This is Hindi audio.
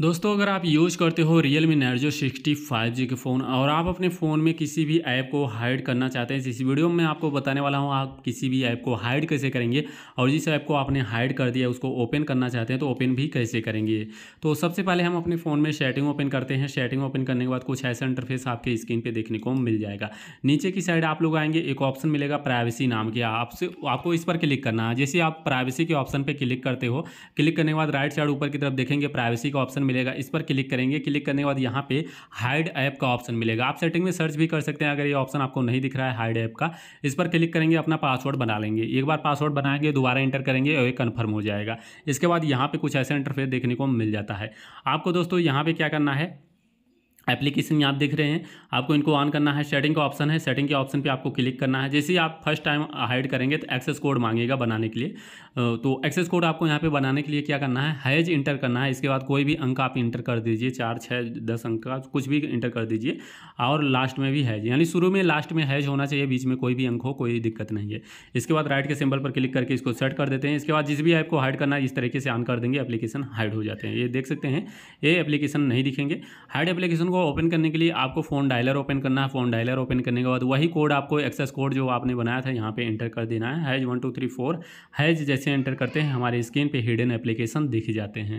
दोस्तों अगर आप यूज करते हो Realme Narzo sixty five G के फ़ोन और आप अपने फ़ोन में किसी भी ऐप को हाइड करना चाहते हैं जिस वीडियो में आपको बताने वाला हूँ आप किसी भी ऐप को हाइड कैसे करेंगे और जिस ऐप को आपने हाइड कर दिया उसको ओपन करना चाहते हैं तो ओपन भी कैसे करेंगे तो सबसे पहले हम अपने फ़ोन में सेटिंग ओपन करते हैं सेटिंग ओपन करने के बाद कुछ ऐसा इंटरफेस आपके स्क्रीन पर देखने को मिल जाएगा नीचे की साइड आप लोग आएंगे एक ऑप्शन मिलेगा प्राइवेसी नाम के आपसे आपको इस पर क्लिक करना है जैसे आप प्राइवेसी के ऑप्शन पर क्लिक करते हो क्लिक करने के बाद राइट साइड ऊपर की तरफ देखेंगे प्राइवेसी का ऑप्शन मिलेगा इस पर क्लिक करेंगे क्लिक करने के बाद यहाँ पे हाइड ऐप का ऑप्शन मिलेगा आप सेटिंग में सर्च भी कर सकते हैं अगर ये ऑप्शन आपको नहीं दिख रहा है हाइड ऐप का इस पर क्लिक करेंगे अपना पासवर्ड बना लेंगे एक बार पासवर्ड बनाएंगे दोबारा एंटर करेंगे और कन्फर्म हो जाएगा इसके बाद यहाँ पर कुछ ऐसा इंटरफेस देखने को मिल जाता है आपको दोस्तों यहाँ पर क्या करना है एप्लीकेशन यहाँ आप देख रहे हैं आपको इनको ऑन करना है सेटिंग का ऑप्शन है सेटिंग के ऑप्शन पे आपको क्लिक करना है जैसे ही आप फर्स्ट टाइम हाइड करेंगे तो एक्सेस कोड मांगेगा बनाने के लिए तो एक्सेस कोड आपको यहाँ पे बनाने के लिए क्या करना है हैज इंटर करना है इसके बाद कोई भी अंक आप इंटर कर दीजिए चार छः दस अंक का कुछ भी इंटर कर दीजिए और लास्ट में भी हैज यानी शुरू में लास्ट में हैज होना चाहिए बीच में कोई भी अंक हो कोई दिक्कत नहीं है इसके बाद राइट के सिंबल पर क्लिक करके इसको सेट कर देते हैं इसके बाद जिस भी ऐप को हाइड करना है इस तरीके से ऑन कर देंगे एप्लीकेशन हाइड हो जाते हैं ये देख सकते हैं ये एप्लीकेशन नहीं दिखेंगे हाइड एप्लीकेशन को ओपन करने के लिए आपको फ़ोन डायलर ओपन करना है फ़ोन डायलर ओपन करने के बाद वही कोड आपको एक्सेस कोड जो आपने बनाया था यहाँ पे एंटर कर देना है hash one two three four hash जैसे एंटर करते हैं हमारे स्क्रीन पे हिडन एप्लीकेशन दिख जाते हैं